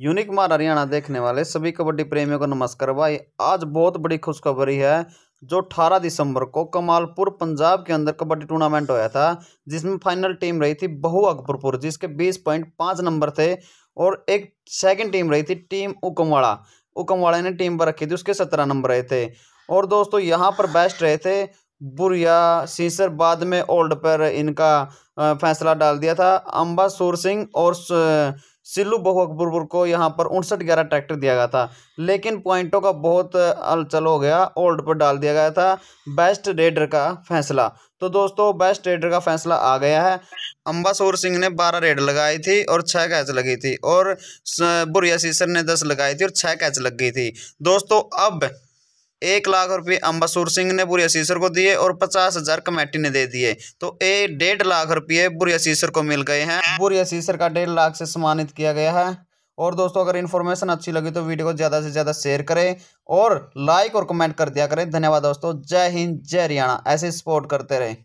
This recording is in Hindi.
यूनिक मार हरियाणा देखने वाले सभी कबड्डी प्रेमियों को नमस्कार भाई आज बहुत बड़ी खुशखबरी है जो 18 दिसंबर को कमालपुर पंजाब के अंदर कबड्डी टूर्नामेंट होया था जिसमें फाइनल टीम रही थी बहु अकबरपुर जिसके 20.5 नंबर थे और एक सेकंड टीम रही थी टीम उकमवाड़ा उकमवाड़ा ने टीम पर रखी थी उसके सत्रह नंबर रहे थे और दोस्तों यहाँ पर बेस्ट रहे थे बुरिया सीसर बाद में ओल्ड पर इनका फैसला डाल दिया था अम्बा सूर सिंह और सिल्लू बहु अकबरपुर को यहाँ पर उनसठ ग्यारह ट्रैक्टर दिया गया था लेकिन पॉइंटों का बहुत अलचल हो गया ओल्ड पर डाल दिया गया था बेस्ट रेडर का फैसला तो दोस्तों बेस्ट रेडर का फैसला आ गया है अम्बासूर सिंह ने बारह रेड लगाई थी और छः कैच लगी थी और बुरिया सीसर ने दस लगाई थी और छः कैच लग गई थी दोस्तों अब एक लाख रुपये अम्बासूर सिंह ने बुरी असीसर को दिए और पचास हजार कमेटी ने दे दिए तो ये डेढ़ लाख रुपये बुरी असीसर को मिल गए हैं बुरी असीसर का डेढ़ लाख से सम्मानित किया गया है और दोस्तों अगर इन्फॉर्मेशन अच्छी लगी तो वीडियो को ज़्यादा से ज़्यादा शेयर करें और लाइक और कमेंट कर दिया करें धन्यवाद दोस्तों जय हिंद जय हरियाणा ऐसे सपोर्ट करते रहें